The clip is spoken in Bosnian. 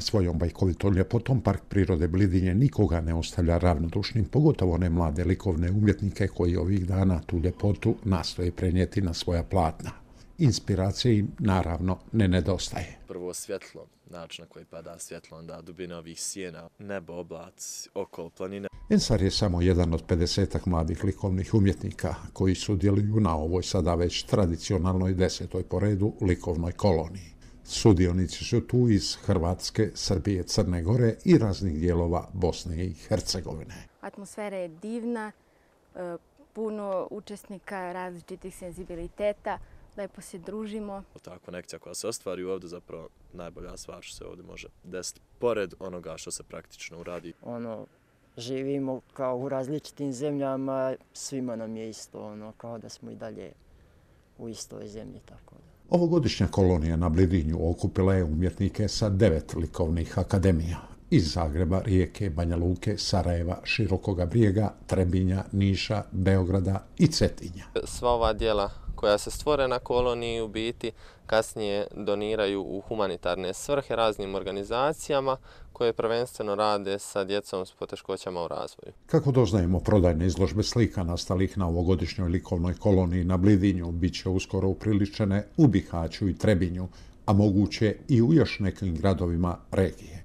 svojom bajkovitom ljepotom Park prirode Blidinje nikoga ne ostavlja ravnodušnim, pogotovo ne mlade likovne umjetnike koji ovih dana tu ljepotu nastoje prenijeti na svoja platna. Inspiracije im, naravno, ne nedostaje. Prvo svjetlo, način na koji pada svjetlo, onda dubina ovih sjena, nebo, oblac, okolo planina. Ensar je samo jedan od 50-ak mladih likovnih umjetnika koji sudjeluju na ovoj sada već tradicionalnoj desetoj poredu likovnoj koloniji. Sudionici su tu iz Hrvatske, Srbije, Crne Gore i raznih dijelova Bosne i Hercegovine. Atmosfera je divna, e, puno učesnika različitih senzibiliteta, lepo se družimo. Ta konekcija koja se ostvari ovdje zapravo najbolja stvar što se ovdje može desiti pored onoga što se praktično uradi. Ono, živimo kao u različitim zemljama, svima nam je isto, ono, kao da smo i dalje u istoj zemlji. Tako da. kolonija na Blidinju okupila je umjetnike sa devet likovnih akademija. Iz Zagreba, Rijeke, Banja Luke, Sarajeva, Širokoga Brijega, Trebinja, Niša, Beograda i Cetinja. Sva ova dijela koja se stvore na koloniji u biti kasnije doniraju u humanitarne svrhe raznim organizacijama koje prvenstveno rade sa djecom s poteškoćama u razvoju. Kako doznajemo prodajne izložbe slika nastalih na ovogodišnjoj likovnoj koloniji na Blidinju bit će uskoro upriličene u Bihaću i Trebinju, a moguće i u još nekim gradovima regije.